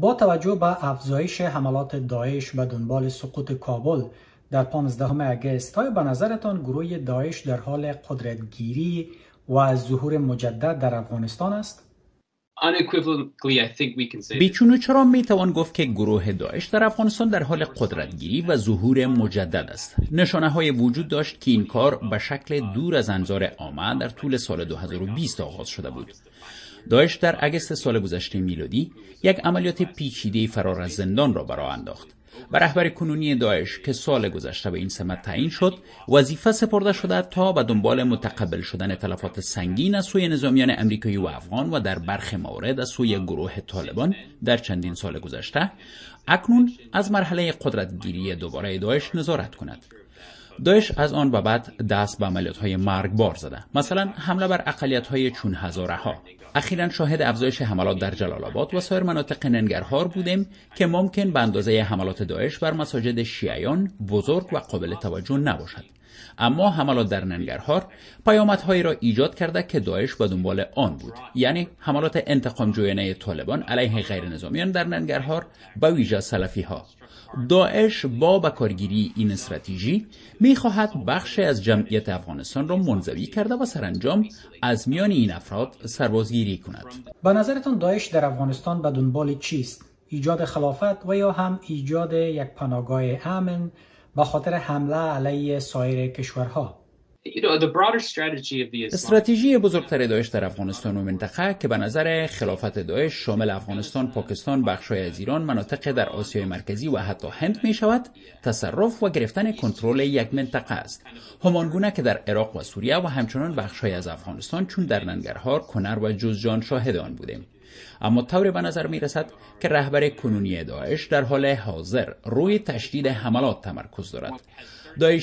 با توجه به افزایش حملات داعش به دنبال سقوط کابل در 15 اگست های به نظرتان گروه داعش در حال قدرتگیری و ظهور مجدد در افغانستان است؟ بیچونو چرا می توان گفت که گروه داعش در افغانستان در حال قدرتگیری و ظهور مجدد است نشانه های وجود داشت که این کار به شکل دور از انظار آمد در طول سال 2020 آغاز شده بود داعش در اگست سال گذشته میلادی یک عملیات پیچیده فرار از زندان را برا انداخت و رهبر کنونی داعش که سال گذشته به این سمت تعیین شد وظیفه سپرده شده تا به دنبال متقبل شدن تلفات سنگین از سوی نظامیان امریکایی و افغان و در برخ موارد از سوی گروه طالبان در چندین سال گذشته اکنون از مرحله قدرتگیری دوباره داعش نظارت کند داعش از آن و بعد دست به مرگ بار زده. مثلا حمله بر های چون هزاره ها اخیرا شاهد افزایش حملات در جلال آباد و سایر مناطق ننگرهار بودیم که ممکن به اندازه حملات داعش بر مساجد شیعیان بزرگ و قابل توجه نباشد اما حملات در ننگرهار پیامدهایی را ایجاد کرده که داعش به دنبال آن بود یعنی حملات انتقامجویانه طالبان علیه غیرنظامیان در ننگرهار به ویژه سلفی ها داعش با بکارگیری این استراتژی میخواهد بخشی از جمعیت افغانستان را منزوی کرده و سرانجام از میان این افراد سربازگیری کند به نظرتان داعش در افغانستان به دنبال چیست ایجاد خلافت و یا هم ایجاد یک پناهگاه امن به خاطر حمله علیه سایر کشورها استراتژی بزرگتر داعش در افغانستان و منطقه که به نظر خلافت داعش شامل افغانستان، پاکستان، بخشای از ایران، مناطق در آسیای مرکزی و حتی هند می شود، تصرف و گرفتن کنترل یک منطقه است. همانگونه که در عراق و سوریه و همچنان بخشای از افغانستان چون در ننگرهار، کنر و جزجان شاهد آن بودیم. اما طور به نظر می رسد که رهبر کنونی داعش در حال حاضر روی تشدید حملات تمرکز دارد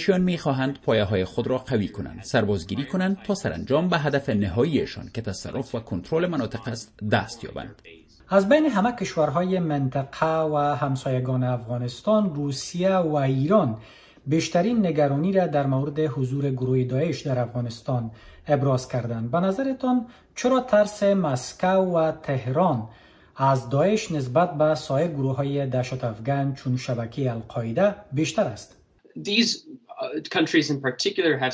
می میخواهند پایه های خود را قوی کنند سربازگیری کنند تا سرانجام به هدف نهاییشان که تصرف و کنترل مناطق است دست یابند از بین همه کشورهای منطقه و همسایگان افغانستان روسیه و ایران بیشترین نگرانی را در مورد حضور گروه داعش در افغانستان ابراز کردند به نظرتان چرا ترس مسکو و تهران از داعش نسبت به سایر گروه های دهشت افغان چون شبکه القاعده بیشتر است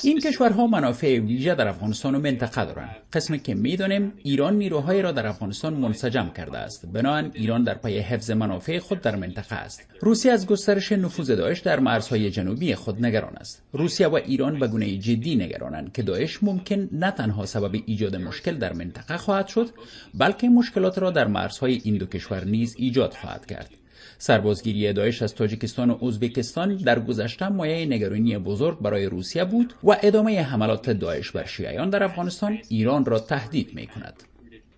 این کشورها منافع ویژه در افغانستان و منطقه دارند قسمی که میدانیم ایران نیروهایی را در افغانستان منسجم کرده است بنابراین ایران در پی حفظ منافع خود در منطقه است روسیه از گسترش نفوذ داعش در مرزهای جنوبی خود نگران است روسیه و ایران به گونه جدی نگرانند که داعش ممکن نه تنها سبب ایجاد مشکل در منطقه خواهد شد بلکه مشکلات را در مرزهای این دو کشور نیز ایجاد خواهد کرد سربازگیری داعش از تاجیکستان و ازبکستان در گذشته مایه نگرانی بزرگ برای روسیه بود و ادامه حملات داعش بر شیعیان در افغانستان ایران را تهدید می کند.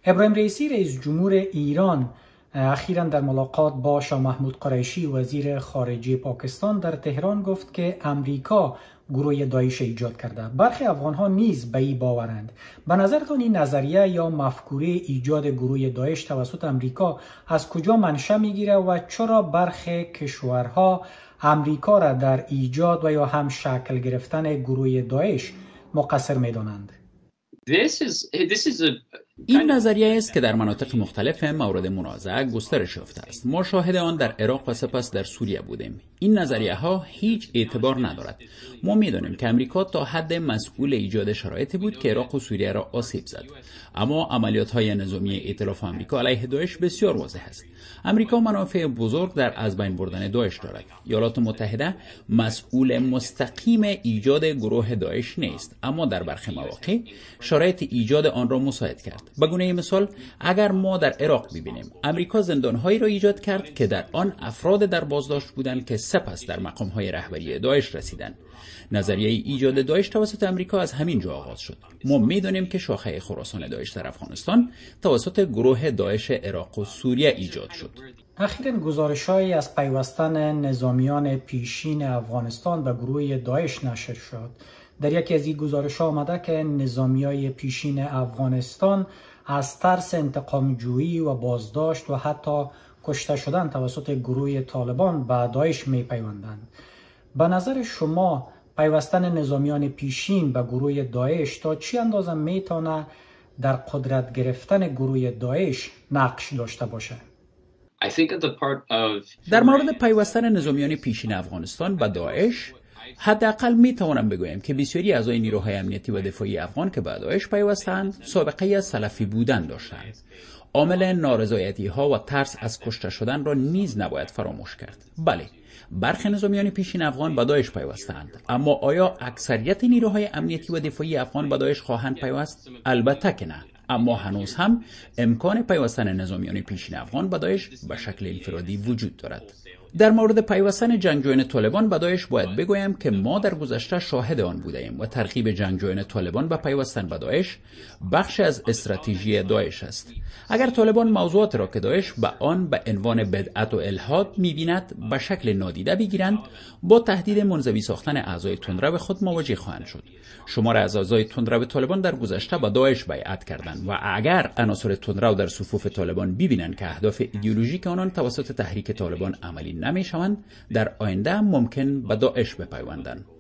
ابراهیم رئیسی رئیس جمهور ایران اخیرا در ملاقات با شاه محمود قریشی وزیر خارجه پاکستان در تهران گفت که امریکا گروه دایش ایجاد کرده برخی افغان ها نیز به این باورند به نظرتان این نظریه یا مفکوره ایجاد گروه دایش توسط امریکا از کجا منشه میگیره و چرا برخی کشورها امریکا را در ایجاد و یا هم شکل گرفتن گروه دایش مقصر میدانند این بله. نظریه است که در مناطق مختلف مورد منازعه گسترش یافته است ما شاهد آن در عراق و سپس در سوریه بودیم این نظریه ها هیچ اعتبار ندارد ما میدانیم که امریکا تا حد مسئول ایجاد شرایطی بود که عراق و سوریه را آسیب زد اما عملیات های نظامی ائتلاف آمریکا علیه داعش بسیار واضح است امریکا منافع بزرگ در از بین بردن داعش دارد یالات متحده مسئول مستقیم ایجاد گروه داعش نیست اما در برخی مواقع شرایط ایجاد آن را مساعد کرد به مثال اگر ما در عراق ببینیم امریکا زندانهایی را ایجاد کرد که در آن افراد در بازداشت بودند که سپس در مقامهای رهبری داعش رسیدند نظریه ایجاد داعش توسط امریکا از همین جا آغاز شد ما میدانیم که شاخه خراسان داعش در افغانستان توسط گروه داعش عراق و سوریه ایجاد شد اخیرا گزارشهایی از پیوستن نظامیان پیشین افغانستان به گروه داعش نشر شد در یکی از این گزارش ها آمده که نظامی پیشین افغانستان از ترس انتقام جویی و بازداشت و حتی کشته شدن توسط گروه طالبان به داعش می پیوندند به نظر شما پیوستن نظامیان پیشین به گروه داعش تا چی اندازه تواند در قدرت گرفتن گروه داعش نقش داشته باشه در مورد پیوستن نظامیان پیشین افغانستان و داعش حداقل می توانم بگویم که بسیاری این نیروهای امنیتی و دفاعی افغان که به داعش پیوستند سابقه از سلفی بودن داشتند عامل نارضایتی ها و ترس از کشته شدن را نیز نباید فراموش کرد بله برخی نظامیان پیشین افغان به داعش پیوستند اما آیا اکثریت نیروهای امنیتی و دفاعی افغان به داعش خواهند پیوست البته که نه اما هنوز هم امکان پیوستن نظامیان پیشین افغان به داعش به شکل انفرادی وجود دارد در مورد پیوستن جنگجویان طالبان به باید بله. بگویم که ما در گذشته شاهد آن بوده ایم و ترغیب جنگجویان طالبان به پیوستن به داعش بخش از استراتژی داعش است اگر طالبان موضوعات را که داعش به آن به عنوان بدعت و الحاد میبیند به شکل نادیده بگیرند با تهدید منظوی ساختن اعضای تندرو خود مواجه خواهند شد شمار از اعضای تندرو طالبان در گذشته به داعش بیعت کردند و اگر عناصر تندرو در صفوف طالبان ببینند که اهداف ایدئولوژیک آنان توسط تحریک طالبان عملی نمیشوند در آینده ممکن به داعش بپیوندند